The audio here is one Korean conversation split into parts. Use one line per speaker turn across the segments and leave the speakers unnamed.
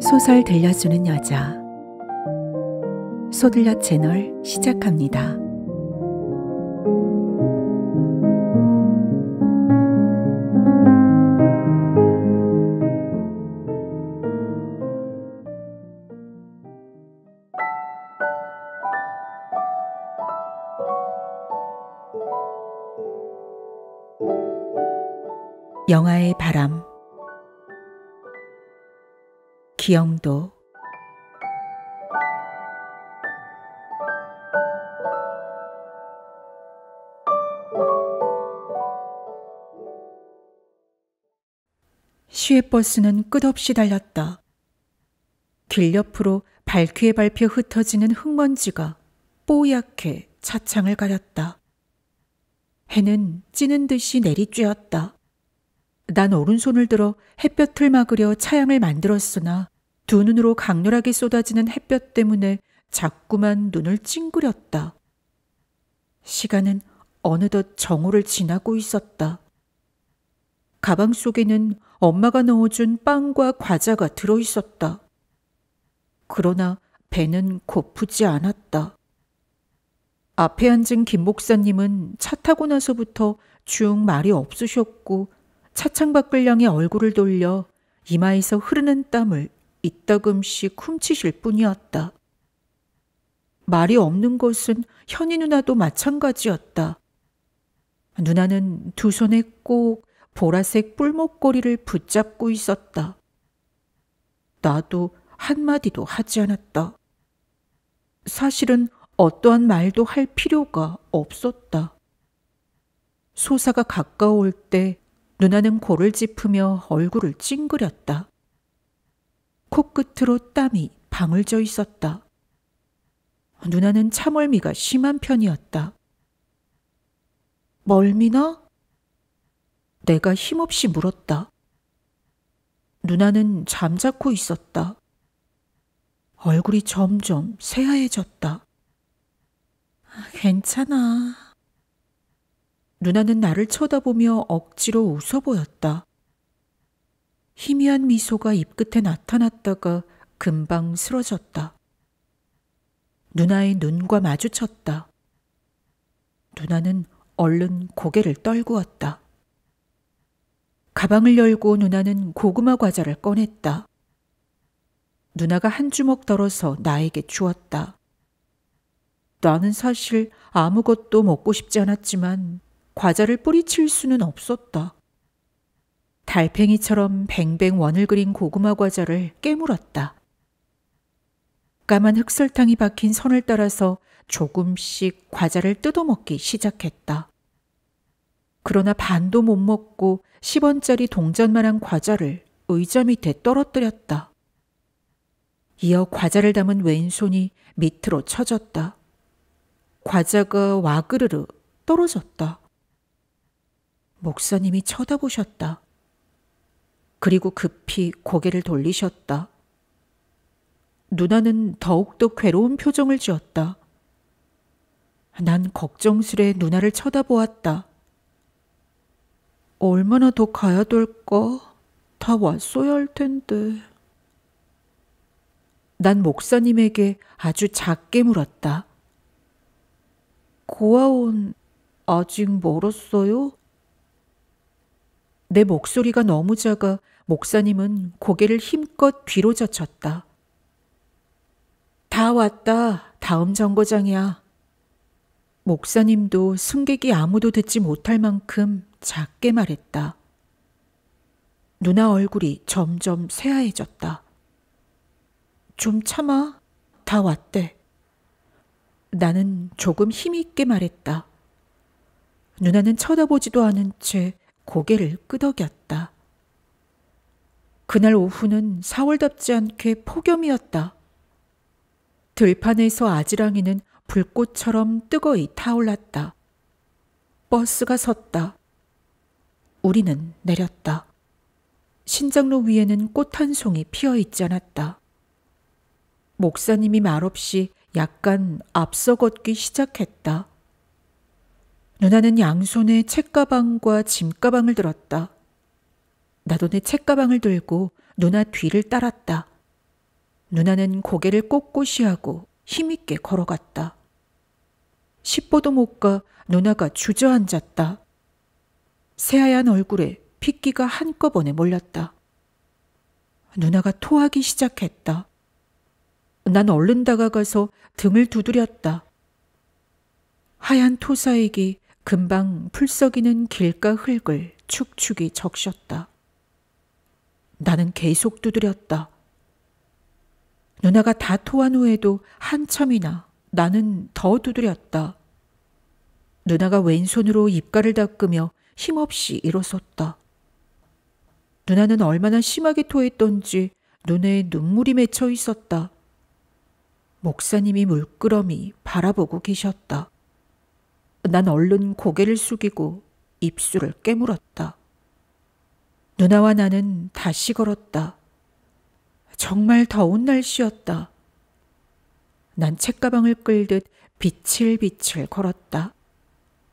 소설 들려주는 여자 소들려 채널 시작합니다. 기영도 시외 버스는 끝없이 달렸다. 길 옆으로 발퀴에 밟혀 흩어지는 흙먼지가 뽀얗게 차창을 가렸다. 해는 찌는 듯이 내리쬐었다. 난 오른손을 들어 햇볕을 막으려 차양을 만들었으나 두 눈으로 강렬하게 쏟아지는 햇볕 때문에 자꾸만 눈을 찡그렸다. 시간은 어느덧 정오를 지나고 있었다. 가방 속에는 엄마가 넣어준 빵과 과자가 들어있었다. 그러나 배는 고프지 않았다. 앞에 앉은 김 목사님은 차 타고 나서부터 쭉 말이 없으셨고 차창 밖을 향해 얼굴을 돌려 이마에서 흐르는 땀을 이따금씩 훔치실 뿐이었다. 말이 없는 것은 현이 누나도 마찬가지였다. 누나는 두 손에 꼭 보라색 뿔목걸이를 붙잡고 있었다. 나도 한마디도 하지 않았다. 사실은 어떠한 말도 할 필요가 없었다. 소사가 가까워때 누나는 고를 짚으며 얼굴을 찡그렸다. 코끝으로 땀이 방울져 있었다. 누나는 참얼미가 심한 편이었다. 멀미나? 내가 힘없이 물었다. 누나는 잠자코 있었다. 얼굴이 점점 새하얘졌다. 괜찮아. 누나는 나를 쳐다보며 억지로 웃어 보였다. 희미한 미소가 입끝에 나타났다가 금방 쓰러졌다. 누나의 눈과 마주쳤다. 누나는 얼른 고개를 떨구었다. 가방을 열고 누나는 고구마 과자를 꺼냈다. 누나가 한 주먹 덜어서 나에게 주었다. 나는 사실 아무것도 먹고 싶지 않았지만 과자를 뿌리칠 수는 없었다. 달팽이처럼 뱅뱅 원을 그린 고구마 과자를 깨물었다. 까만 흑설탕이 박힌 선을 따라서 조금씩 과자를 뜯어먹기 시작했다. 그러나 반도 못 먹고 10원짜리 동전만한 과자를 의자 밑에 떨어뜨렸다. 이어 과자를 담은 왼손이 밑으로 쳐졌다. 과자가 와그르르 떨어졌다. 목사님이 쳐다보셨다. 그리고 급히 고개를 돌리셨다. 누나는 더욱더 괴로운 표정을 지었다. 난 걱정스레 누나를 쳐다보았다. 얼마나 더 가야 될까? 다 왔어야 할 텐데. 난 목사님에게 아주 작게 물었다. 고아원 아직 멀었어요? 내 목소리가 너무 작아 목사님은 고개를 힘껏 뒤로 젖혔다. 다 왔다. 다음 정거장이야. 목사님도 승객이 아무도 듣지 못할 만큼 작게 말했다. 누나 얼굴이 점점 새하해졌다. 좀 참아. 다 왔대. 나는 조금 힘있게 말했다. 누나는 쳐다보지도 않은 채 고개를 끄덕였다. 그날 오후는 사월답지 않게 폭염이었다. 들판에서 아지랑이는 불꽃처럼 뜨거이 타올랐다. 버스가 섰다. 우리는 내렸다. 신장로 위에는 꽃 한 송이 피어 있지 않았다. 목사님이 말없이 약간 앞서 걷기 시작했다. 누나는 양손에 책가방과 짐가방을 들었다. 나도 내 책가방을 들고 누나 뒤를 따랐다. 누나는 고개를 꼿꼿이 하고 힘있게 걸어갔다. 10보도 못 가 누나가 주저앉았다. 새하얀 얼굴에 핏기가 한꺼번에 몰렸다. 누나가 토하기 시작했다. 난 얼른 다가가서 등을 두드렸다. 하얀 토사에게 금방 풀썩이는 길가 흙을 축축이 적셨다. 나는 계속 두드렸다. 누나가 다 토한 후에도 한참이나 나는 더 두드렸다. 누나가 왼손으로 입가를 닦으며 힘없이 일어섰다. 누나는 얼마나 심하게 토했던지 눈에 눈물이 맺혀 있었다. 목사님이 물끄러미 바라보고 계셨다. 난 얼른 고개를 숙이고 입술을 깨물었다. 누나와 나는 다시 걸었다. 정말 더운 날씨였다. 난 책가방을 끌듯 비칠비칠 걸었다.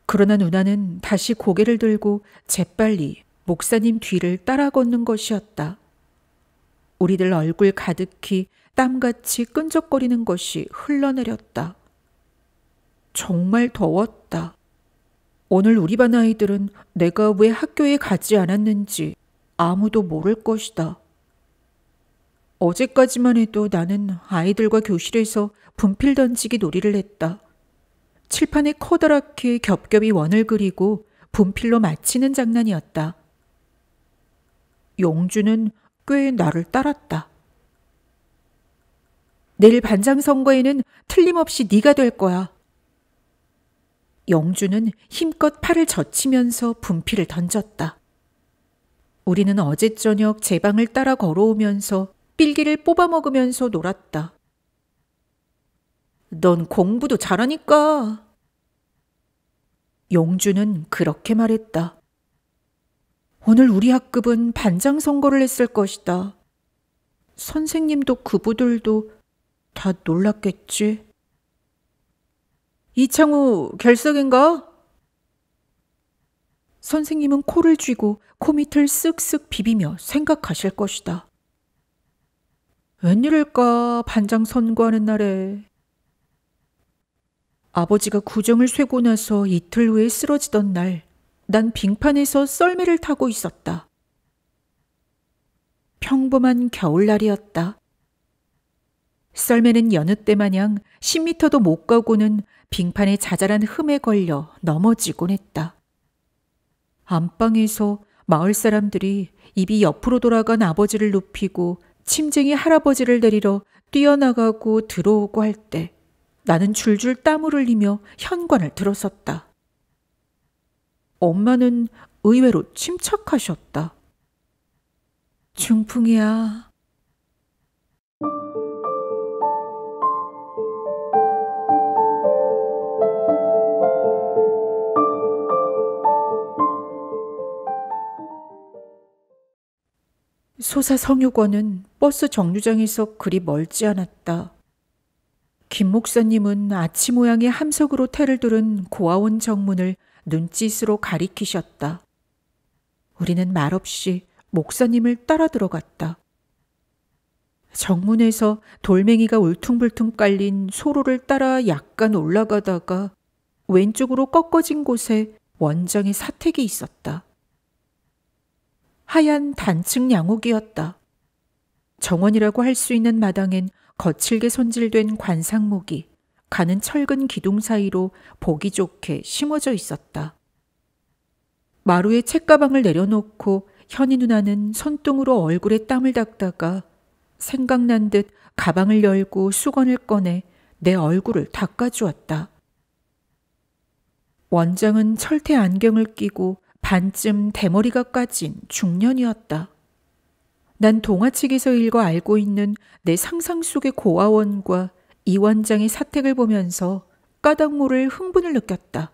그러나 누나는 다시 고개를 들고 재빨리 목사님 뒤를 따라 걷는 것이었다. 우리들 얼굴 가득히 땀같이 끈적거리는 것이 흘러내렸다. 정말 더웠다. 오늘 우리 반 아이들은 내가 왜 학교에 가지 않았는지 아무도 모를 것이다. 어제까지만 해도 나는 아이들과 교실에서 분필 던지기 놀이를 했다. 칠판에 커다랗게 겹겹이 원을 그리고 분필로 맞히는 장난이었다. 용주는 꽤 나를 따랐다. 내일 반장 선거에는 틀림없이 네가 될 거야. 영주는 힘껏 팔을 젖히면서 분필을 던졌다. 우리는 어제 저녁 제 방을 따라 걸어오면서 필기를 뽑아먹으면서 놀았다. 넌 공부도 잘하니까. 영주는 그렇게 말했다. 오늘 우리 학급은 반장 선거를 했을 것이다. 선생님도 그부들도 다 놀랐겠지. 이창우 결석인가? 선생님은 코를 쥐고 코밑을 쓱쓱 비비며 생각하실 것이다. 웬일일까 반장 선거하는 날에 아버지가 구정을 쇠고 나서 이틀 후에 쓰러지던 날, 난 빙판에서 썰매를 타고 있었다. 평범한 겨울날이었다. 썰매는 여느 때 마냥 10미터도 못 가고는 빙판에 자잘한 흠에 걸려 넘어지곤 했다. 안방에서 마을 사람들이 입이 옆으로 돌아간 아버지를 눕히고 침쟁이 할아버지를 데리러 뛰어나가고 들어오고 할 때 나는 줄줄 땀을 흘리며 현관을 들어섰다. 엄마는 의외로 침착하셨다. 중풍이야. 소사 성유권은 버스 정류장에서 그리 멀지 않았다. 김 목사님은 아치 모양의 함석으로 태를 두른 고아원 정문을 눈짓으로 가리키셨다. 우리는 말없이 목사님을 따라 들어갔다. 정문에서 돌멩이가 울퉁불퉁 깔린 소로를 따라 약간 올라가다가 왼쪽으로 꺾어진 곳에 원장의 사택이 있었다. 하얀 단층 양옥이었다. 정원이라고 할 수 있는 마당엔 거칠게 손질된 관상목이 가는 철근 기둥 사이로 보기 좋게 심어져 있었다. 마루에 책가방을 내려놓고 현이 누나는 손등으로 얼굴에 땀을 닦다가 생각난 듯 가방을 열고 수건을 꺼내 내 얼굴을 닦아주었다. 원장은 철퇴 안경을 끼고 반쯤 대머리가 까진 중년이었다. 난 동화책에서 읽어 알고 있는 내 상상 속의 고아원과 이 원장의 사택을 보면서 까닭 모를 흥분을 느꼈다.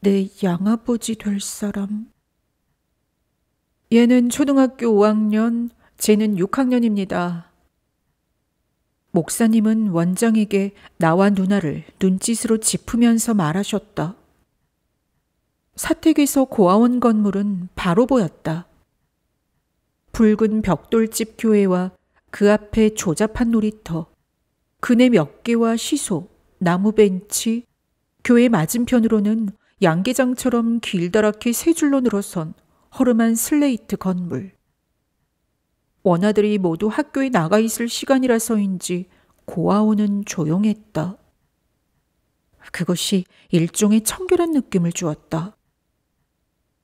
내 양아버지 될 사람. 얘는 초등학교 5학년, 쟤는 6학년입니다. 목사님은 원장에게 나와 누나를 눈짓으로 짚으면서 말하셨다. 사택에서 고아원 건물은 바로 보였다. 붉은 벽돌집 교회와 그 앞에 조잡한 놀이터, 그네 몇 개와 시소, 나무 벤치, 교회 맞은편으로는 양계장처럼 길다랗게 세 줄로 늘어선 허름한 슬레이트 건물. 원아들이 모두 학교에 나가 있을 시간이라서인지 고아오는 조용했다. 그것이 일종의 청결한 느낌을 주었다.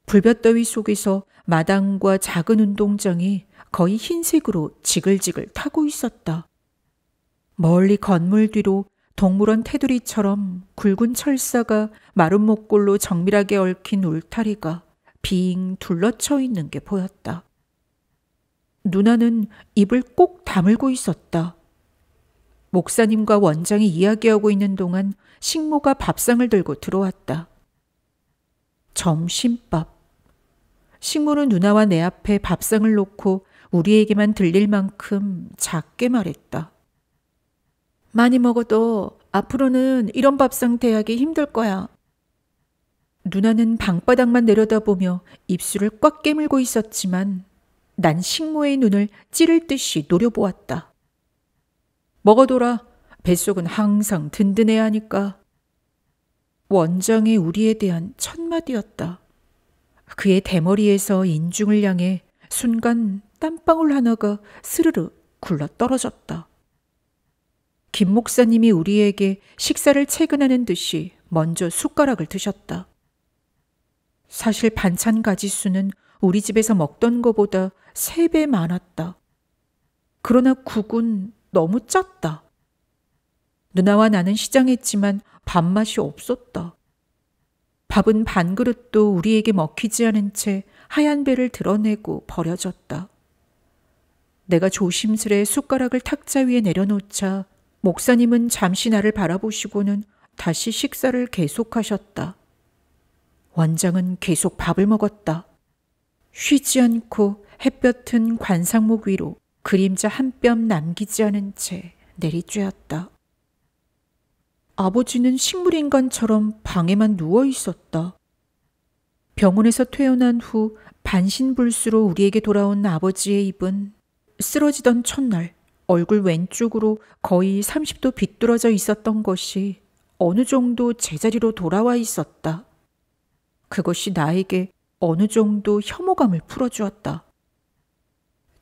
불볕더위 속에서 마당과 작은 운동장이 거의 흰색으로 지글지글 타고 있었다. 멀리 건물 뒤로 동물원 테두리처럼 굵은 철사가 마름 목골로 정밀하게 얽힌 울타리가 빙 둘러쳐 있는 게 보였다. 누나는 입을 꼭 다물고 있었다. 목사님과 원장이 이야기하고 있는 동안 식모가 밥상을 들고 들어왔다. 점심밥. 식물은 누나와 내 앞에 밥상을 놓고 우리에게만 들릴 만큼 작게 말했다. 많이 먹어도 앞으로는 이런 밥상 대하기 힘들 거야. 누나는 방바닥만 내려다보며 입술을 꽉 깨물고 있었지만 난 식모의 눈을 찌를 듯이 노려보았다. 먹어둬라. 뱃속은 항상 든든해야 하니까. 원장의 우리에 대한 첫마디였다. 그의 대머리에서 인중을 향해 순간 땀방울 하나가 스르르 굴러 떨어졌다. 김 목사님이 우리에게 식사를 채근하는 듯이 먼저 숟가락을 드셨다. 사실 반찬 가지수는 우리 집에서 먹던 것보다세 배 많았다. 그러나 국은 너무 짰다. 누나와 나는 시장했지만 밥맛이 없었다. 밥은 반 그릇도 우리에게 먹히지 않은 채 하얀 배를 드러내고 버려졌다. 내가 조심스레 숟가락을 탁자 위에 내려놓자 목사님은 잠시 나를 바라보시고는 다시 식사를 계속하셨다. 원장은 계속 밥을 먹었다. 쉬지 않고 햇볕은 관상목 위로 그림자 한 뼘 남기지 않은 채 내리쬐었다. 아버지는 식물인간처럼 방에만 누워 있었다. 병원에서 퇴원한 후 반신불수로 우리에게 돌아온 아버지의 입은 쓰러지던 첫날 얼굴 왼쪽으로 거의 30도 비뚤어져 있었던 것이 어느 정도 제자리로 돌아와 있었다. 그것이 나에게 어느 정도 혐오감을 풀어주었다.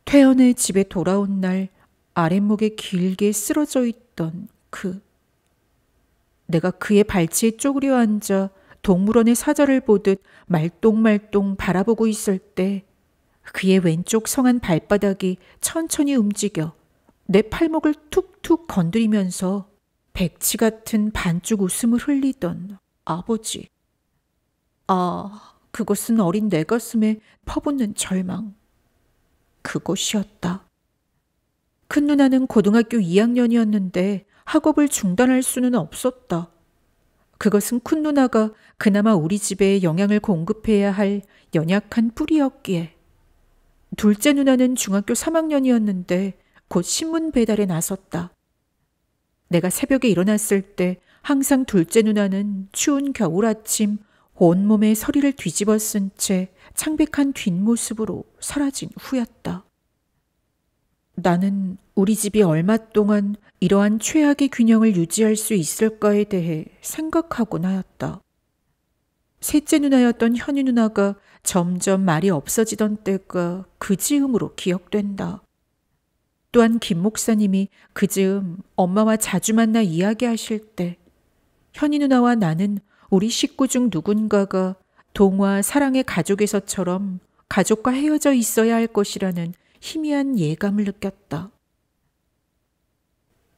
퇴원의 집에 돌아온 날 아랫목에 길게 쓰러져 있던 그 내가 그의 발치에 쪼그려 앉아 동물원의 사자를 보듯 말똥말똥 바라보고 있을 때 그의 왼쪽 성한 발바닥이 천천히 움직여 내 팔목을 툭툭 건드리면서 백치 같은 반쪽 웃음을 흘리던 아버지. 아, 그것은 어린 내 가슴에 퍼붓는 절망. 그것이었다. 큰 누나는 고등학교 2학년이었는데 학업을 중단할 수는 없었다. 그것은 큰 누나가 그나마 우리 집에 영향을 공급해야 할 연약한 뿌리였기에. 둘째 누나는 중학교 3학년이었는데 곧 신문 배달에 나섰다. 내가 새벽에 일어났을 때 항상 둘째 누나는 추운 겨울 아침 온몸에 서리를 뒤집어 쓴 채 창백한 뒷모습으로 사라진 후였다. 나는 우리 집이 얼마 동안 이러한 최악의 균형을 유지할 수 있을까에 대해 생각하곤 하였다. 셋째 누나였던 현유 누나가 점점 말이 없어지던 때가 그 즈음으로 기억된다. 또한 김 목사님이 그 즈음 엄마와 자주 만나 이야기하실 때 현희 누나와 나는 우리 식구 중 누군가가 동화 사랑의 가족에서처럼 가족과 헤어져 있어야 할 것이라는 희미한 예감을 느꼈다.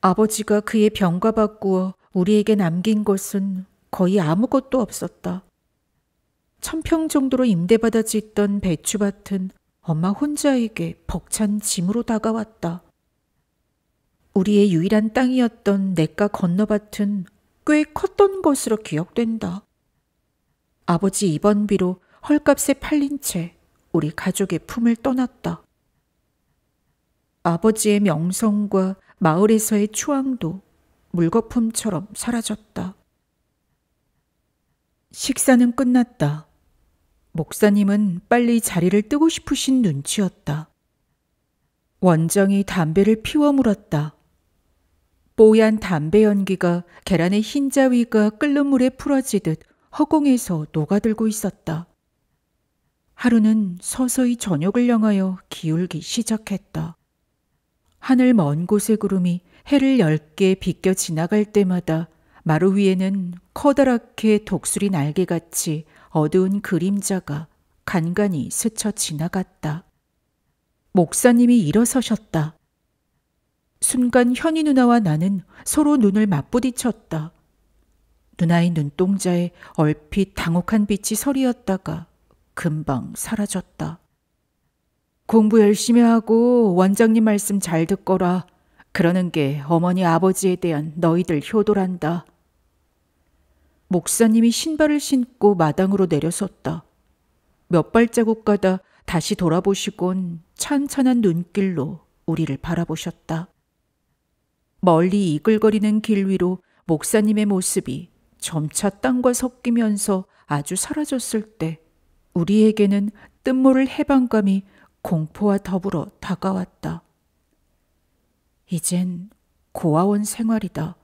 아버지가 그의 병과 바꾸어 우리에게 남긴 것은 거의 아무것도 없었다. 천평 정도로 임대받아 짓던 배추밭은 엄마 혼자에게 벅찬 짐으로 다가왔다. 우리의 유일한 땅이었던 내과 건너밭은 꽤 컸던 것으로 기억된다. 아버지 입원비로 헐값에 팔린 채 우리 가족의 품을 떠났다. 아버지의 명성과 마을에서의 추앙도 물거품처럼 사라졌다. 식사는 끝났다. 목사님은 빨리 자리를 뜨고 싶으신 눈치였다. 원정이 담배를 피워 물었다. 뽀얀 담배 연기가 계란의 흰자위가 끓는 물에 풀어지듯 허공에서 녹아들고 있었다. 하루는 서서히 저녁을 향하여 기울기 시작했다. 하늘 먼 곳의 구름이 해를 열게 빗겨 지나갈 때마다 마루 위에는 커다랗게 독수리 날개같이 어두운 그림자가 간간히 스쳐 지나갔다. 목사님이 일어서셨다. 순간 현이 누나와 나는 서로 눈을 맞부딪혔다. 누나의 눈동자에 얼핏 당혹한 빛이 서리었다가 금방 사라졌다. 공부 열심히 하고 원장님 말씀 잘 듣거라. 그러는 게 어머니 아버지에 대한 너희들 효도란다. 목사님이 신발을 신고 마당으로 내려섰다. 몇 발자국 가다 다시 돌아보시곤 찬찬한 눈길로 우리를 바라보셨다. 멀리 이글거리는 길 위로 목사님의 모습이 점차 땅과 섞이면서 아주 사라졌을 때 우리에게는 뜻모를 해방감이 공포와 더불어 다가왔다. 이젠 고아원 생활이다.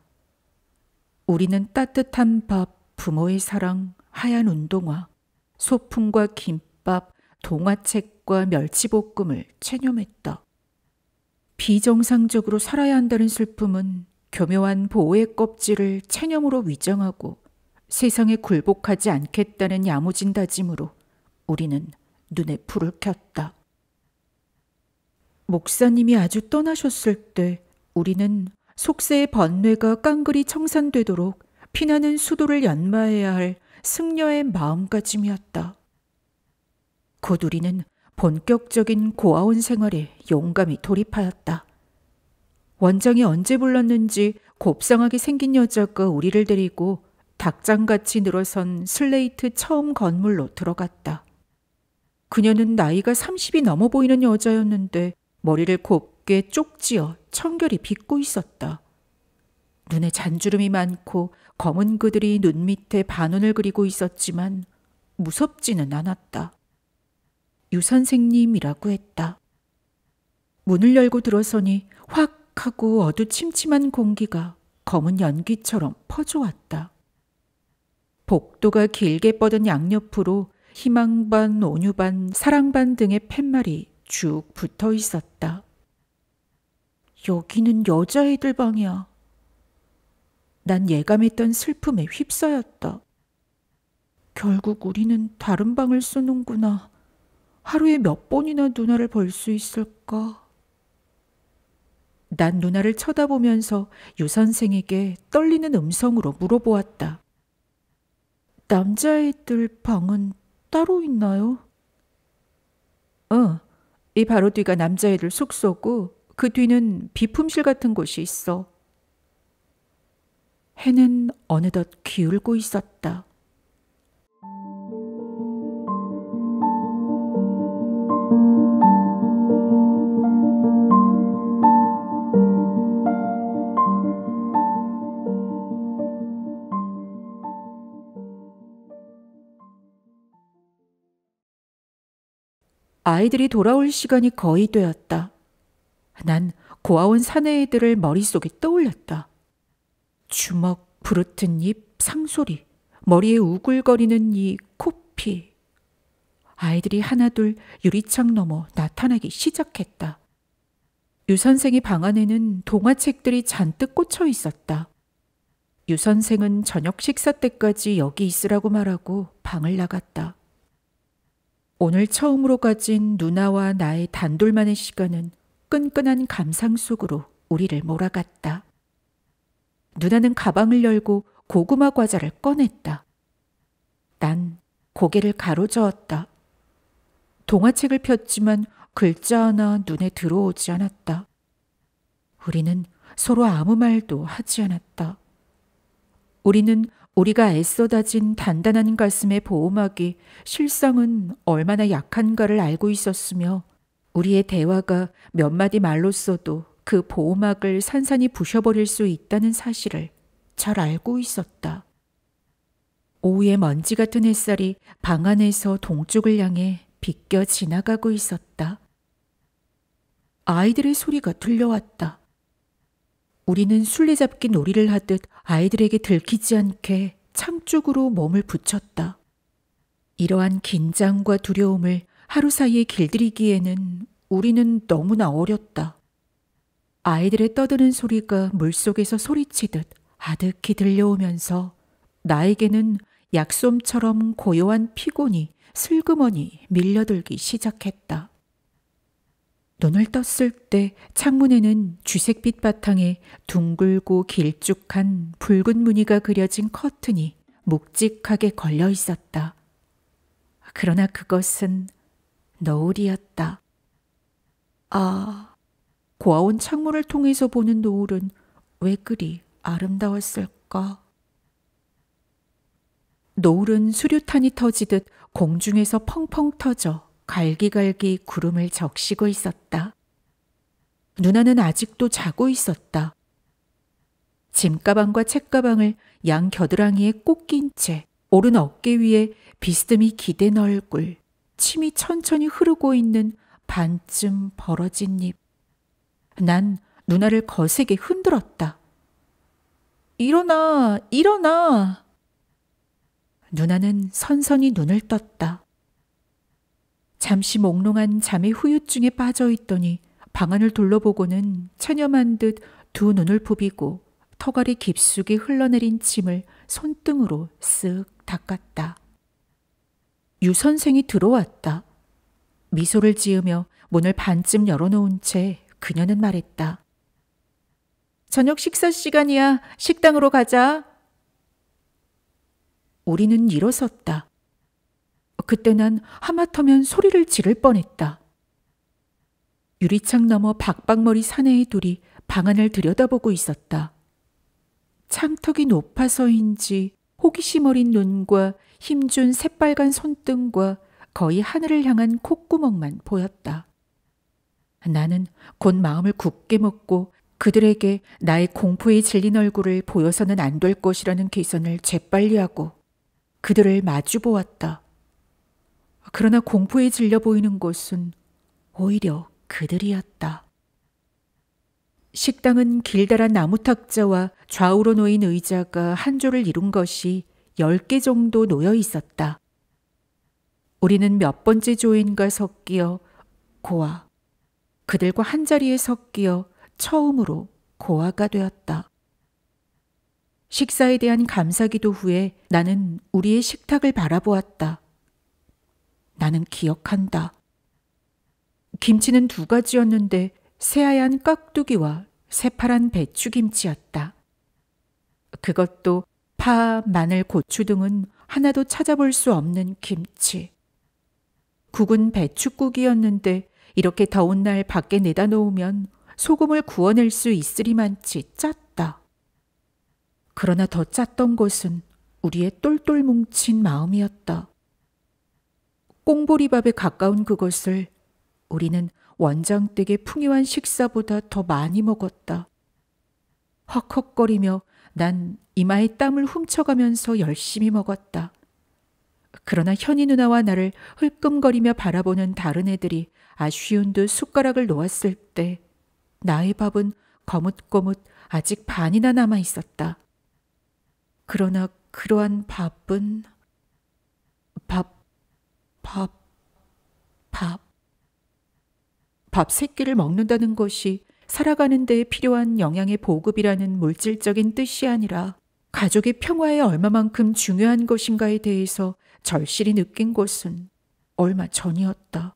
우리는 따뜻한 밥, 부모의 사랑, 하얀 운동화, 소풍과 김밥, 동화책과 멸치볶음을 체념했다. 비정상적으로 살아야 한다는 슬픔은 교묘한 보호의 껍질을 체념으로 위장하고 세상에 굴복하지 않겠다는 야무진 다짐으로 우리는 눈에 불을 켰다. 목사님이 아주 떠나셨을 때 우리는 속세의 번뇌가 깡그리 청산되도록 피나는 수도를 연마해야 할 승려의 마음가짐이었다. 곧 우리는 본격적인 고아원 생활에 용감히 돌입하였다. 원장이 언제 불렀는지 곱상하게 생긴 여자가 우리를 데리고 닭장같이 늘어선 슬레이트 처음 건물로 들어갔다. 그녀는 나이가 30이 넘어 보이는 여자였는데 머리를 곱게 쪽지어 청결히 빗고 있었다. 눈에 잔주름이 많고 검은 그들이 눈 밑에 반원을 그리고 있었지만 무섭지는 않았다. 유선생님이라고 했다. 문을 열고 들어서니 확 하고 어두침침한 공기가 검은 연기처럼 퍼져왔다. 복도가 길게 뻗은 양옆으로 희망반, 온유반, 사랑반 등의 팻말이 쭉 붙어 있었다. 여기는 여자애들 방이야. 난 예감했던 슬픔에 휩싸였다. 결국 우리는 다른 방을 쓰는구나. 하루에 몇 번이나 누나를 볼 수 있을까? 난 누나를 쳐다보면서 유 선생에게 떨리는 음성으로 물어보았다. 남자애들 방은 따로 있나요? 응. 어. 이 바로 뒤가 남자애들 숙소고 그 뒤는 비품실 같은 곳이 있어. 해는 어느덧 기울고 있었다. 아이들이 돌아올 시간이 거의 되었다. 난 고아원 사내 애들을 머릿속에 떠올렸다. 주먹, 부르튼 입, 상소리, 머리에 우글거리는 이 코피. 아이들이 하나둘 유리창 너머 나타나기 시작했다. 유 선생이 방 안에는 동화책들이 잔뜩 꽂혀 있었다. 유 선생은 저녁 식사 때까지 여기 있으라고 말하고 방을 나갔다. 오늘 처음으로 가진 누나와 나의 단둘만의 시간은 끈끈한 감상 속으로 우리를 몰아갔다. 누나는 가방을 열고 고구마 과자를 꺼냈다. 난 고개를 가로저었다. 동화책을 폈지만 글자 하나 눈에 들어오지 않았다. 우리는 서로 아무 말도 하지 않았다. 우리는 우리가 애써 다진 단단한 가슴의 보호막이 실상은 얼마나 약한가를 알고 있었으며 우리의 대화가 몇 마디 말로써도 그 보호막을 산산히 부셔버릴 수 있다는 사실을 잘 알고 있었다. 오후에 먼지 같은 햇살이 방 안에서 동쪽을 향해 비껴 지나가고 있었다. 아이들의 소리가 들려왔다. 우리는 술래잡기 놀이를 하듯 아이들에게 들키지 않게 창 쪽으로 몸을 붙였다. 이러한 긴장과 두려움을 하루 사이에 길들이기에는 우리는 너무나 어렸다. 아이들의 떠드는 소리가 물속에서 소리치듯 아득히 들려오면서 나에게는 약솜처럼 고요한 피곤이 슬그머니 밀려들기 시작했다. 눈을 떴을 때 창문에는 주색빛 바탕에 둥글고 길쭉한 붉은 무늬가 그려진 커튼이 묵직하게 걸려 있었다. 그러나 그것은 노을이었다. 아, 고아온 창문을 통해서 보는 노을은 왜 그리 아름다웠을까? 노을은 수류탄이 터지듯 공중에서 펑펑 터져 갈기갈기 구름을 적시고 있었다. 누나는 아직도 자고 있었다. 짐가방과 책가방을 양 겨드랑이에 꼭 낀 채 오른 어깨 위에 비스듬히 기댄 얼굴, 침이 천천히 흐르고 있는 반쯤 벌어진 입. 난 누나를 거세게 흔들었다. 일어나, 일어나! 누나는 선선히 눈을 떴다. 잠시 몽롱한 잠의 후유증에 빠져 있더니 방안을 둘러보고는 체념한 듯 두 눈을 부비고 턱가리 깊숙이 흘러내린 침을 손등으로 쓱 닦았다. 유 선생이 들어왔다. 미소를 지으며 문을 반쯤 열어놓은 채 그녀는 말했다. 저녁 식사 시간이야. 식당으로 가자. 우리는 일어섰다. 그때 난 하마터면 소리를 지를 뻔했다. 유리창 너머 박박머리 사내의 둘이 방 안을 들여다보고 있었다. 창턱이 높아서인지 호기심 어린 눈과 힘준 새빨간 손등과 거의 하늘을 향한 콧구멍만 보였다. 나는 곧 마음을 굳게 먹고 그들에게 나의 공포에 질린 얼굴을 보여서는 안 될 것이라는 계산을 재빨리 하고 그들을 마주 보았다. 그러나 공포에 질려 보이는 곳은 오히려 그들이었다. 식당은 길다란 나무 탁자와 좌우로 놓인 의자가 한 조를 이룬 것이 10개 정도 놓여 있었다. 우리는 몇 번째 조인과 섞여 고아, 그들과 한자리에 섞여 처음으로 고아가 되었다. 식사에 대한 감사기도 후에 나는 우리의 식탁을 바라보았다. 나는 기억한다. 김치는 두 가지였는데 새하얀 깍두기와 새파란 배추김치였다. 그것도 파, 마늘, 고추 등은 하나도 찾아볼 수 없는 김치. 국은 배추국이었는데 이렇게 더운 날 밖에 내다 놓으면 소금을 구워낼 수 있으리만치 짰다. 그러나 더 짰던 것은 우리의 똘똘 뭉친 마음이었다. 꽁보리밥에 가까운 그것을 우리는 원장댁의 풍요한 식사보다 더 많이 먹었다. 헉헉거리며 난 이마에 땀을 훔쳐가면서 열심히 먹었다. 그러나 현이 누나와 나를 흘끔거리며 바라보는 다른 애들이 아쉬운 듯 숟가락을 놓았을 때 나의 밥은 거뭇거뭇 아직 반이나 남아 있었다. 그러나 그러한 밥은 밥 밥, 밥. 밥새끼를 먹는다는 것이 살아가는 데 필요한 영양의 보급이라는 물질적인 뜻이 아니라 가족의 평화에 얼마만큼 중요한 것인가에 대해서 절실히 느낀 것은 얼마 전이었다.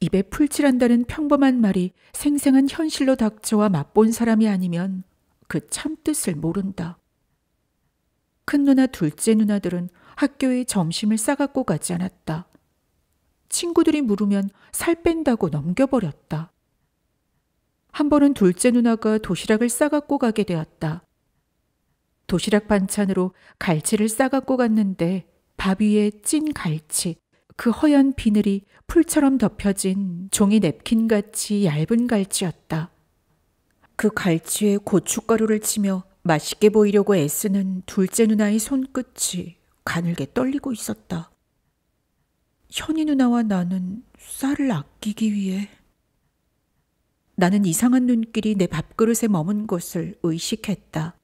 입에 풀칠한다는 평범한 말이 생생한 현실로 닥쳐와 맛본 사람이 아니면 그 참뜻을 모른다. 큰 누나, 둘째 누나들은 학교에 점심을 싸갖고 가지 않았다. 친구들이 물으면 살 뺀다고 넘겨버렸다. 한 번은 둘째 누나가 도시락을 싸갖고 가게 되었다. 도시락 반찬으로 갈치를 싸갖고 갔는데 밥 위에 찐 갈치, 그 허연 비늘이 풀처럼 덮여진 종이 냅킨 같이 얇은 갈치였다. 그 갈치에 고춧가루를 치며 맛있게 보이려고 애쓰는 둘째 누나의 손끝이 가늘게 떨리고 있었다. 현이 누나와 나는 쌀을 아끼기 위해 나는 이상한 눈길이 내 밥그릇에 머문 것을 의식했다.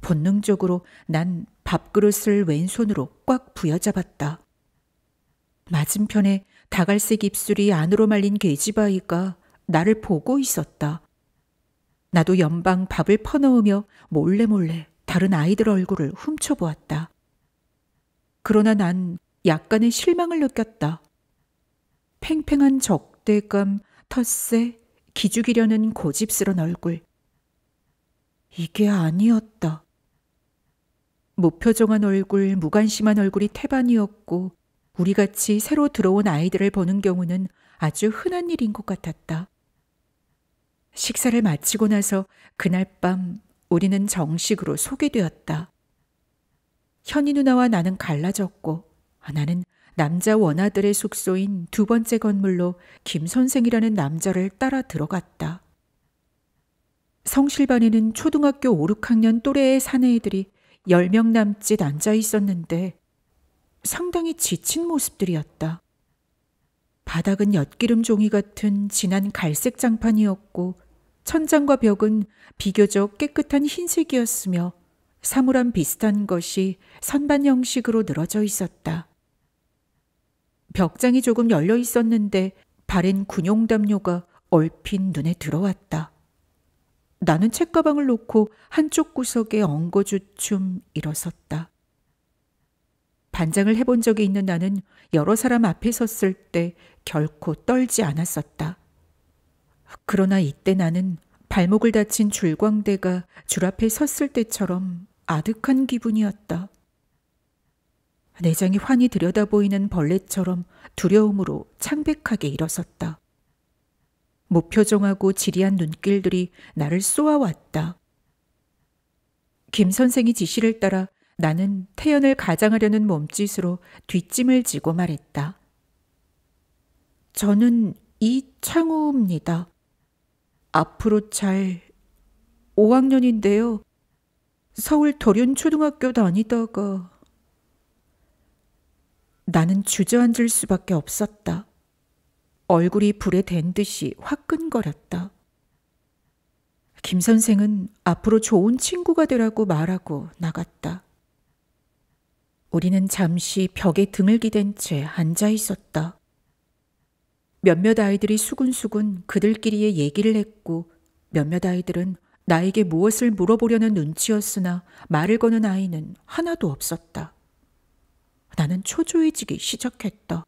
본능적으로 난 밥그릇을 왼손으로 꽉 부여잡았다. 맞은편에 다갈색 입술이 안으로 말린 계집아이가 나를 보고 있었다. 나도 연방 밥을 퍼넣으며 몰래몰래 몰래 다른 아이들 얼굴을 훔쳐보았다. 그러나 난 약간의 실망을 느꼈다. 팽팽한 적대감, 텃세, 기죽이려는 고집스런 얼굴. 이게 아니었다. 무표정한 얼굴, 무관심한 얼굴이 태반이었고 우리같이 새로 들어온 아이들을 보는 경우는 아주 흔한 일인 것 같았다. 식사를 마치고 나서 그날 밤 우리는 정식으로 소개되었다. 현이 누나와 나는 갈라졌고 아, 나는 남자 원아들의 숙소인 두 번째 건물로 김 선생이라는 남자를 따라 들어갔다. 성실반에는 초등학교 5, 6학년 또래의 사내애들이 10명 남짓 앉아 있었는데 상당히 지친 모습들이었다. 바닥은 엿기름 종이 같은 진한 갈색 장판이었고 천장과 벽은 비교적 깨끗한 흰색이었으며 사물함 비슷한 것이 선반 형식으로 늘어져 있었다. 벽장이 조금 열려 있었는데 바랜 군용담요가 얼핏 눈에 들어왔다. 나는 책가방을 놓고 한쪽 구석에 엉거주춤 일어섰다. 반장을 해본 적이 있는 나는 여러 사람 앞에 섰을 때 결코 떨지 않았었다. 그러나 이때 나는 발목을 다친 줄광대가 줄 앞에 섰을 때처럼 아득한 기분이었다. 내장이 환히 들여다보이는 벌레처럼 두려움으로 창백하게 일어섰다. 무표정하고 지리한 눈길들이 나를 쏘아왔다. 김 선생이 지시를 따라 나는 태연을 가장하려는 몸짓으로 뒷짐을 지고 말했다. 저는 이창우입니다. 앞으로 잘 5학년인데요. 서울 도륜 초등학교 다니다가 나는 주저앉을 수밖에 없었다. 얼굴이 불에 댄 듯이 화끈거렸다. 김 선생은 앞으로 좋은 친구가 되라고 말하고 나갔다. 우리는 잠시 벽에 등을 기댄 채 앉아 있었다. 몇몇 아이들이 수군수군 그들끼리의 얘기를 했고 몇몇 아이들은 나에게 무엇을 물어보려는 눈치였으나 말을 거는 아이는 하나도 없었다. 나는 초조해지기 시작했다.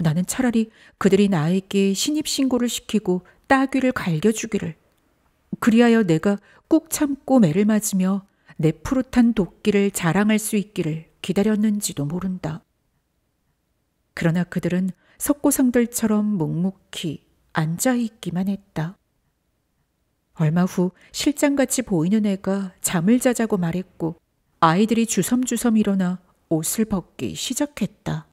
나는 차라리 그들이 나에게 신입신고를 시키고 따귀를 갈겨주기를. 그리하여 내가 꾹 참고 매를 맞으며 내 푸릇한 도끼를 자랑할 수 있기를 기다렸는지도 모른다. 그러나 그들은 석고상들처럼 묵묵히 앉아있기만 했다. 얼마 후 실장같이 보이는 애가 잠을 자자고 말했고 아이들이 주섬주섬 일어나 옷을 벗기 시작했다.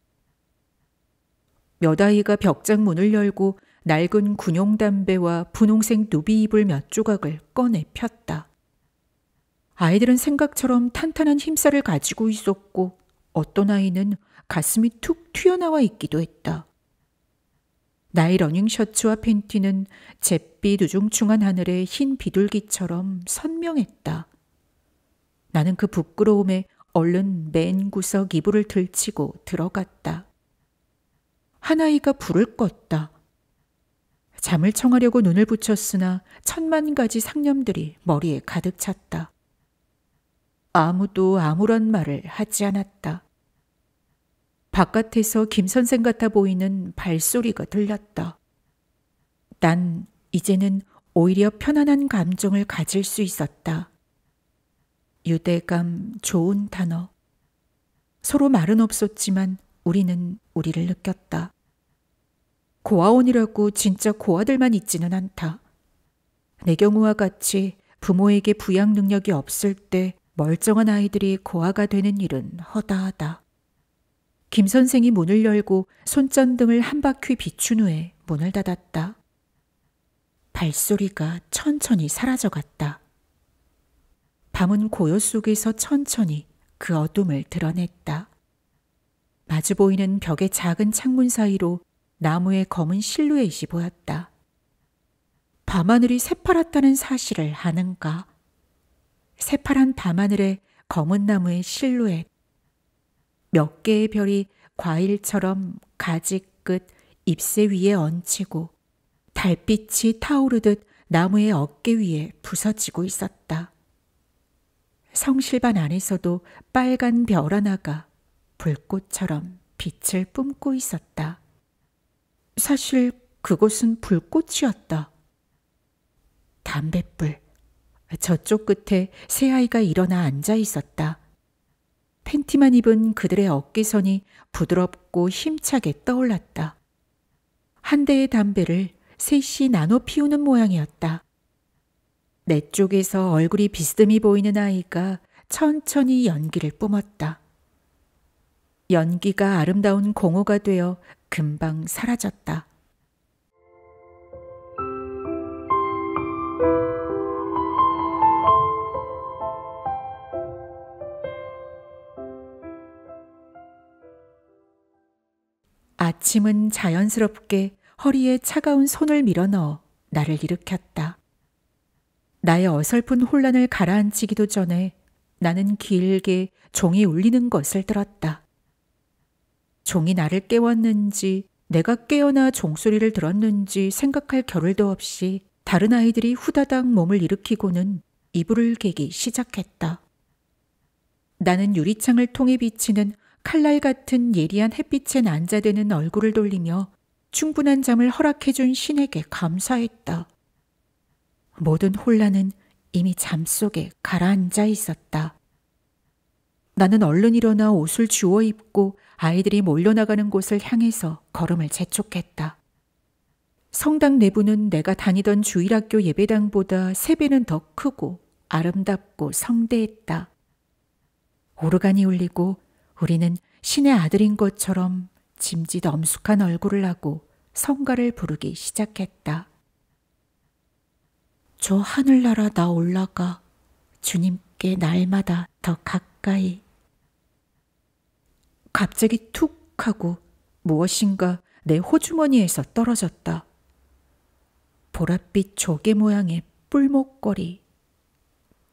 몇 아이가 벽장 문을 열고 낡은 군용담배와 분홍색 누비 이불 몇 조각을 꺼내 폈다. 아이들은 생각처럼 탄탄한 힘살을 가지고 있었고 어떤 아이는 가슴이 툭 튀어나와 있기도 했다. 나의 러닝 셔츠와 팬티는 잿빛 우중충한 하늘의 흰 비둘기처럼 선명했다. 나는 그 부끄러움에 얼른 맨 구석 이불을 들치고 들어갔다. 한아이가 불을 껐다. 잠을 청하려고 눈을 붙였으나 천만 가지 상념들이 머리에 가득 찼다. 아무도 아무런 말을 하지 않았다. 바깥에서 김 선생 같아 보이는 발소리가 들렸다. 난 이제는 오히려 편안한 감정을 가질 수 있었다. 유대감 좋은 단어. 서로 말은 없었지만 우리는 우리를 느꼈다. 고아원이라고 진짜 고아들만 있지는 않다. 내 경우와 같이 부모에게 부양 능력이 없을 때 멀쩡한 아이들이 고아가 되는 일은 허다하다. 김 선생이 문을 열고 손전등을 한 바퀴 비춘 후에 문을 닫았다. 발소리가 천천히 사라져갔다. 밤은 고요 속에서 천천히 그 어둠을 드러냈다. 마주 보이는 벽의 작은 창문 사이로 나무의 검은 실루엣이 보였다. 밤하늘이 새파랗다는 사실을 아는가? 새파란 밤하늘에 검은 나무의 실루엣, 몇 개의 별이 과일처럼 가지 끝 잎새 위에 얹히고 달빛이 타오르듯 나무의 어깨 위에 부서지고 있었다. 성실반 안에서도 빨간 별 하나가 불꽃처럼 빛을 뿜고 있었다. 사실 그곳은 불꽃이었다. 담뱃불 저쪽 끝에 새아이가 일어나 앉아 있었다. 팬티만 입은 그들의 어깨선이 부드럽고 힘차게 떠올랐다. 한 대의 담배를 셋이 나눠 피우는 모양이었다. 내 쪽에서 얼굴이 비스듬히 보이는 아이가 천천히 연기를 뿜었다. 연기가 아름다운 공허가 되어 금방 사라졌다. 아침은 자연스럽게 허리에 차가운 손을 밀어 넣어 나를 일으켰다. 나의 어설픈 혼란을 가라앉히기도 전에 나는 길게 종이 울리는 것을 들었다. 종이 나를 깨웠는지 내가 깨어나 종소리를 들었는지 생각할 겨를도 없이 다른 아이들이 후다닥 몸을 일으키고는 이불을 개기 시작했다. 나는 유리창을 통해 비치는 칼날 같은 예리한 햇빛에 난자되는 얼굴을 돌리며 충분한 잠을 허락해준 신에게 감사했다. 모든 혼란은 이미 잠 속에 가라앉아 있었다. 나는 얼른 일어나 옷을 주워 입고 아이들이 몰려나가는 곳을 향해서 걸음을 재촉했다. 성당 내부는 내가 다니던 주일학교 예배당보다 세 배는 더 크고 아름답고 성대했다. 오르간이 울리고 우리는 신의 아들인 것처럼 짐짓 엄숙한 얼굴을 하고 성가를 부르기 시작했다. 저 하늘나라 나 올라가 주님께 날마다 더 가까이. 갑자기 툭 하고 무엇인가 내 호주머니에서 떨어졌다. 보랏빛 조개 모양의 뿔목걸이.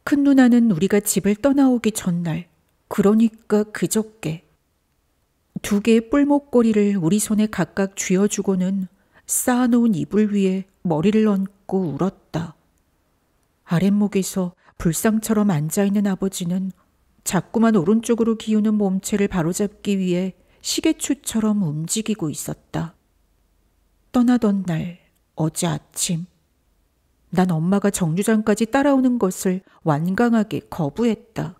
큰 누나는 우리가 집을 떠나오기 전날 그러니까 그저께 두 개의 뿔목걸이를 우리 손에 각각 쥐어주고는 쌓아놓은 이불 위에 머리를 얹고 울었다. 아랫목에서 불상처럼 앉아있는 아버지는 자꾸만 오른쪽으로 기우는 몸체를 바로잡기 위해 시계추처럼 움직이고 있었다. 떠나던 날 어제 아침 난 엄마가 정류장까지 따라오는 것을 완강하게 거부했다.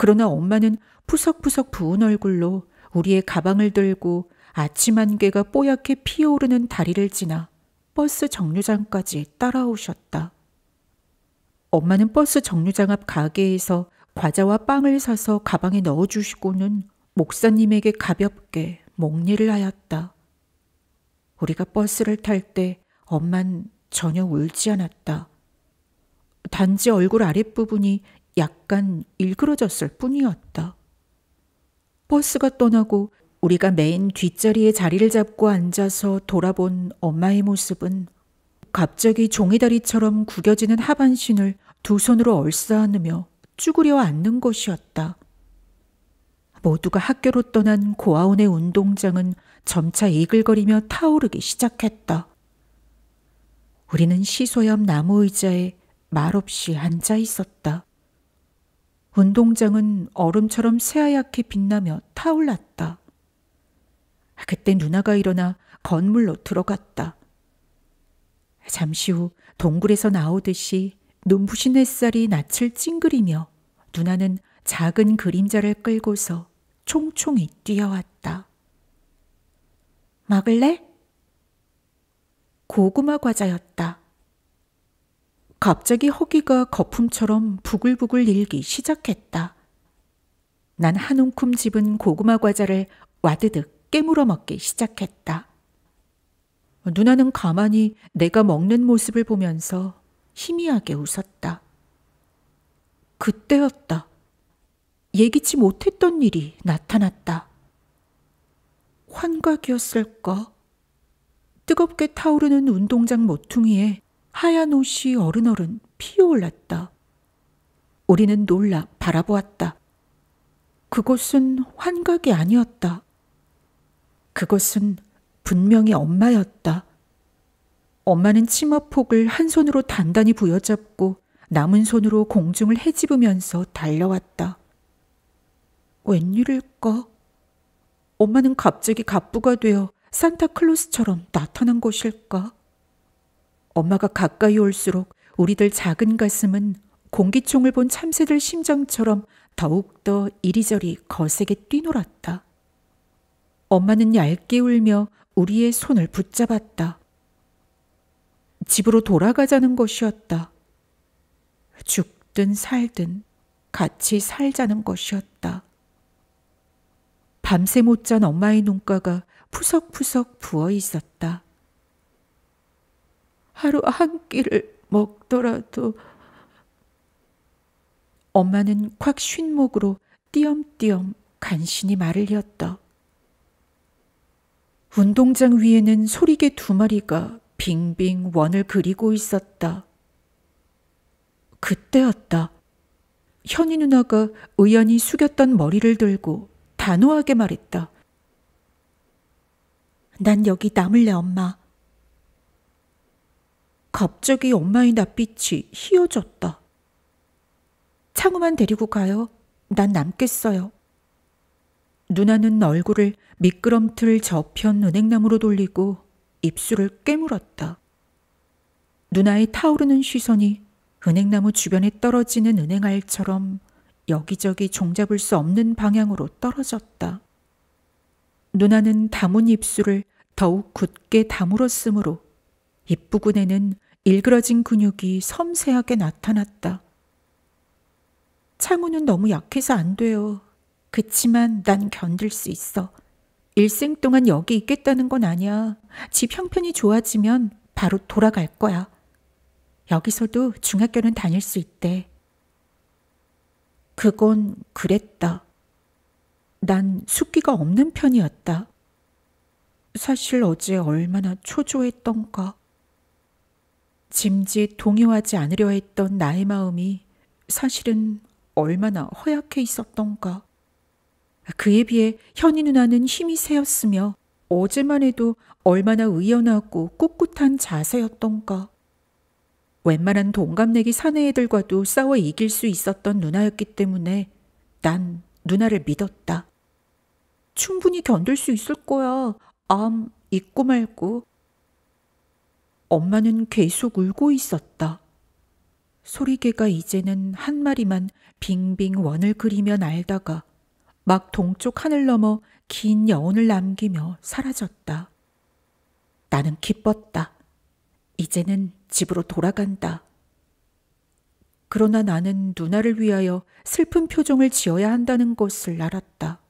그러나 엄마는 푸석푸석 부은 얼굴로 우리의 가방을 들고 아침 안개가 뽀얗게 피어오르는 다리를 지나 버스 정류장까지 따라오셨다. 엄마는 버스 정류장 앞 가게에서 과자와 빵을 사서 가방에 넣어주시고는 목사님에게 가볍게 목례를 하였다. 우리가 버스를 탈 때 엄만 전혀 울지 않았다. 단지 얼굴 아랫부분이 약간 일그러졌을 뿐이었다. 버스가 떠나고 우리가 맨 뒷자리에 자리를 잡고 앉아서 돌아본 엄마의 모습은 갑자기 종이다리처럼 구겨지는 하반신을 두 손으로 얼싸안으며 쭈그려 앉는 것이었다. 모두가 학교로 떠난 고아원의 운동장은 점차 이글거리며 타오르기 시작했다. 우리는 시소염 나무 의자에 말없이 앉아 있었다. 운동장은 얼음처럼 새하얗게 빛나며 타올랐다. 그때 누나가 일어나 건물로 들어갔다. 잠시 후 동굴에서 나오듯이 눈부신 햇살이 낯을 찡그리며 누나는 작은 그림자를 끌고서 총총히 뛰어왔다. 막을래? 고구마 과자였다. 갑자기 허기가 거품처럼 부글부글 일기 시작했다. 난 한 움큼 집은 고구마 과자를 와드득 깨물어 먹기 시작했다. 누나는 가만히 내가 먹는 모습을 보면서 희미하게 웃었다. 그때였다. 예기치 못했던 일이 나타났다. 환각이었을까? 뜨겁게 타오르는 운동장 모퉁이에 하얀 옷이 어른어른 피어올랐다. 우리는 놀라 바라보았다. 그곳은 환각이 아니었다. 그것은 분명히 엄마였다. 엄마는 치마폭을 한 손으로 단단히 부여잡고 남은 손으로 공중을 헤집으면서 달려왔다. 웬일일까? 엄마는 갑자기 갑부가 되어 산타클로스처럼 나타난 것일까? 엄마가 가까이 올수록 우리들 작은 가슴은 공기총을 본 참새들 심장처럼 더욱더 이리저리 거세게 뛰놀았다. 엄마는 얇게 울며 우리의 손을 붙잡았다. 집으로 돌아가자는 것이었다. 죽든 살든 같이 살자는 것이었다. 밤새 못 잔 엄마의 눈가가 푸석푸석 부어 있었다. 하루 한 끼를 먹더라도 엄마는 콱쉰 목으로 띄엄띄엄 간신히 말을 이었다. 운동장 위에는 소리개 두 마리가 빙빙 원을 그리고 있었다. 그때였다. 현이 누나가 의연히 숙였던 머리를 들고 단호하게 말했다. 난 여기 남을래, 엄마. 갑자기 엄마의 낯빛이 희어졌다. 창우만 데리고 가요. 난 남겠어요. 누나는 얼굴을 미끄럼틀 저편 은행나무로 돌리고 입술을 깨물었다. 누나의 타오르는 시선이 은행나무 주변에 떨어지는 은행알처럼 여기저기 종잡을 수 없는 방향으로 떨어졌다. 누나는 담은 입술을 더욱 굳게 다물었으므로 입부근에는 일그러진 근육이 섬세하게 나타났다. 창우는 너무 약해서 안 돼요. 그치만 난 견딜 수 있어. 일생 동안 여기 있겠다는 건 아니야. 집 형편이 좋아지면 바로 돌아갈 거야. 여기서도 중학교는 다닐 수 있대. 그건 그랬다. 난숫기가 없는 편이었다. 사실 어제 얼마나 초조했던가. 짐짓 동요하지 않으려 했던 나의 마음이 사실은 얼마나 허약해 있었던가. 그에 비해 현이 누나는 힘이 세었으며 어제만 해도 얼마나 의연하고 꿋꿋한 자세였던가. 웬만한 동갑내기 사내 애들과도 싸워 이길 수 있었던 누나였기 때문에 난 누나를 믿었다. 충분히 견딜 수 있을 거야. 암, 잊고 말고. 엄마는 계속 울고 있었다. 소리개가 이제는 한 마리만 빙빙 원을 그리며 날다가 막 동쪽 하늘 넘어 긴 여운을 남기며 사라졌다. 나는 기뻤다. 이제는 집으로 돌아간다. 그러나 나는 누나를 위하여 슬픈 표정을 지어야 한다는 것을 알았다.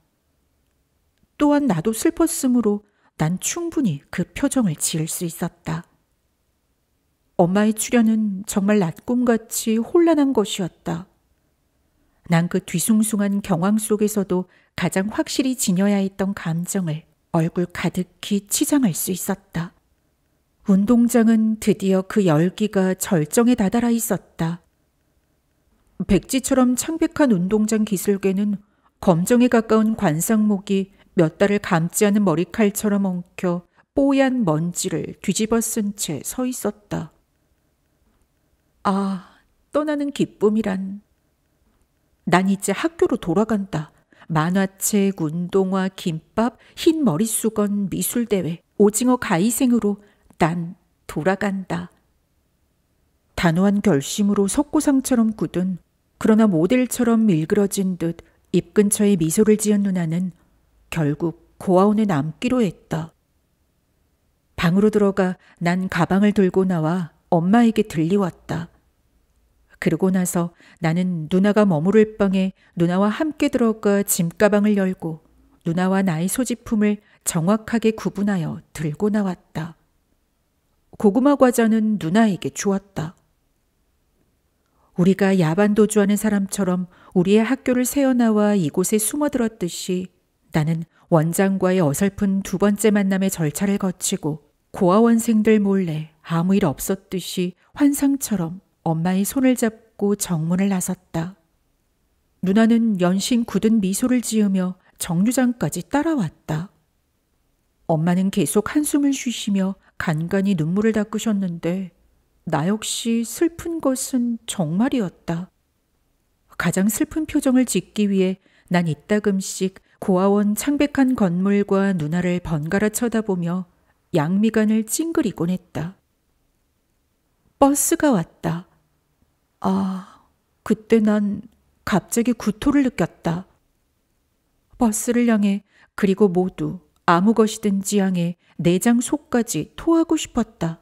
또한 나도 슬펐으므로 난 충분히 그 표정을 지을 수 있었다. 엄마의 출연은 정말 낮꿈같이 혼란한 것이었다. 난 그 뒤숭숭한 경황 속에서도 가장 확실히 지녀야 했던 감정을 얼굴 가득히 치장할 수 있었다. 운동장은 드디어 그 열기가 절정에 다다라 있었다. 백지처럼 창백한 운동장 기슭에는 검정에 가까운 관상목이 몇 달을 감지 않은 머리칼처럼 엉켜 뽀얀 먼지를 뒤집어 쓴 채 서 있었다. 아, 떠나는 기쁨이란. 난 이제 학교로 돌아간다. 만화책, 운동화, 김밥, 흰머리수건 미술대회, 오징어 가위생으로난 돌아간다. 단호한 결심으로 석고상처럼 굳은 그러나 모델처럼 밀그러진 듯 입 근처에 미소를 지은 누나는 결국 고아원에 남기로 했다. 방으로 들어가 난 가방을 들고 나와 엄마에게 들리왔다. 그러고 나서 나는 누나가 머무를 방에 누나와 함께 들어가 짐가방을 열고 누나와 나의 소지품을 정확하게 구분하여 들고 나왔다. 고구마 과자는 누나에게 주었다. 우리가 야반도주하는 사람처럼 우리의 학교를 세어나와 이곳에 숨어들었듯이 나는 원장과의 어설픈 두 번째 만남의 절차를 거치고 고아원생들 몰래 아무 일 없었듯이 환상처럼 엄마의 손을 잡고 정문을 나섰다. 누나는 연신 굳은 미소를 지으며 정류장까지 따라왔다. 엄마는 계속 한숨을 쉬시며 간간히 눈물을 닦으셨는데 나 역시 슬픈 것은 정말이었다. 가장 슬픈 표정을 짓기 위해 난 이따금씩 고아원 창백한 건물과 누나를 번갈아 쳐다보며 양미간을 찡그리곤 했다. 버스가 왔다. 아, 그때 난 갑자기 구토를 느꼈다. 버스를 향해 그리고 모두 아무 것이든지 향해 내장 속까지 토하고 싶었다.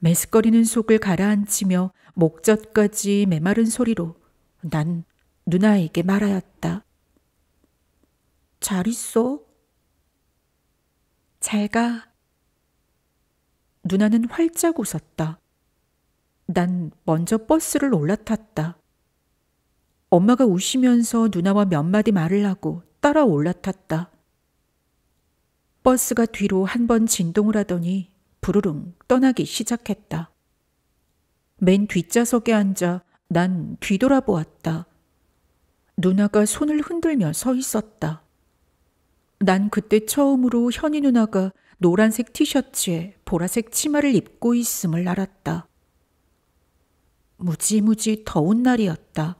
메스꺼리는 속을 가라앉히며 목젖까지 메마른 소리로 난 누나에게 말하였다. 잘 있어? 잘 가. 누나는 활짝 웃었다. 난 먼저 버스를 올라탔다. 엄마가 우시면서 누나와 몇 마디 말을 하고 따라 올라탔다. 버스가 뒤로 한 번 진동을 하더니 부르릉 떠나기 시작했다. 맨 뒷좌석에 앉아 난 뒤돌아보았다. 누나가 손을 흔들며 서 있었다. 난 그때 처음으로 현이 누나가 노란색 티셔츠에 보라색 치마를 입고 있음을 알았다. 무지무지 더운 날이었다.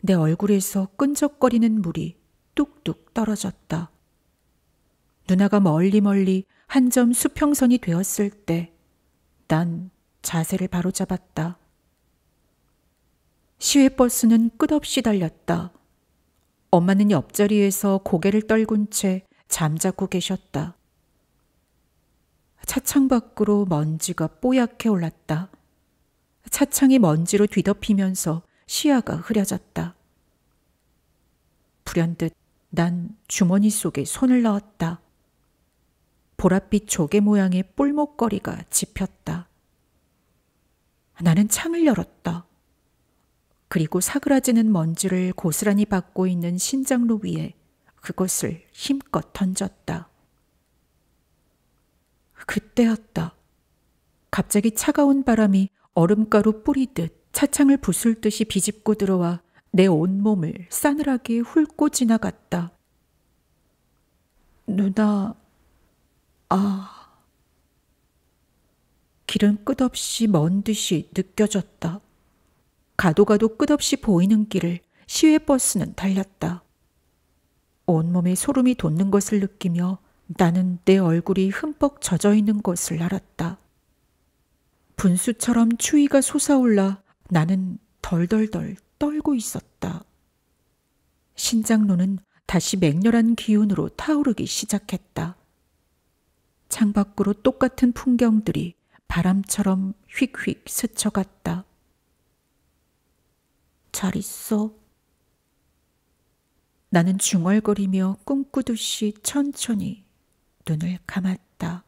내 얼굴에서 끈적거리는 물이 뚝뚝 떨어졌다. 누나가 멀리 멀리 한 점 수평선이 되었을 때 난 자세를 바로잡았다. 시외버스는 끝없이 달렸다. 엄마는 옆자리에서 고개를 떨군 채 잠자고 계셨다. 차창 밖으로 먼지가 뽀얗게 올랐다. 차창이 먼지로 뒤덮이면서 시야가 흐려졌다. 불현듯 난 주머니 속에 손을 넣었다. 보랏빛 조개 모양의 뿔목거리가 집혔다. 나는 창을 열었다. 그리고 사그라지는 먼지를 고스란히 받고 있는 신장로 위에 그것을 힘껏 던졌다. 그때였다. 갑자기 차가운 바람이 얼음가루 뿌리듯 차창을 부술 듯이 비집고 들어와 내 온몸을 싸늘하게 훑고 지나갔다. 누나, 아. 길은 끝없이 먼 듯이 느껴졌다. 가도 가도 끝없이 보이는 길을 시외버스는 달렸다. 온몸에 소름이 돋는 것을 느끼며 나는 내 얼굴이 흠뻑 젖어 있는 것을 알았다. 분수처럼 추위가 솟아올라 나는 덜덜덜 떨고 있었다. 신장로는 다시 맹렬한 기운으로 타오르기 시작했다. 창밖으로 똑같은 풍경들이 바람처럼 휙휙 스쳐갔다. 잘 있어. 나는 중얼거리며 꿈꾸듯이 천천히 눈을 감았다.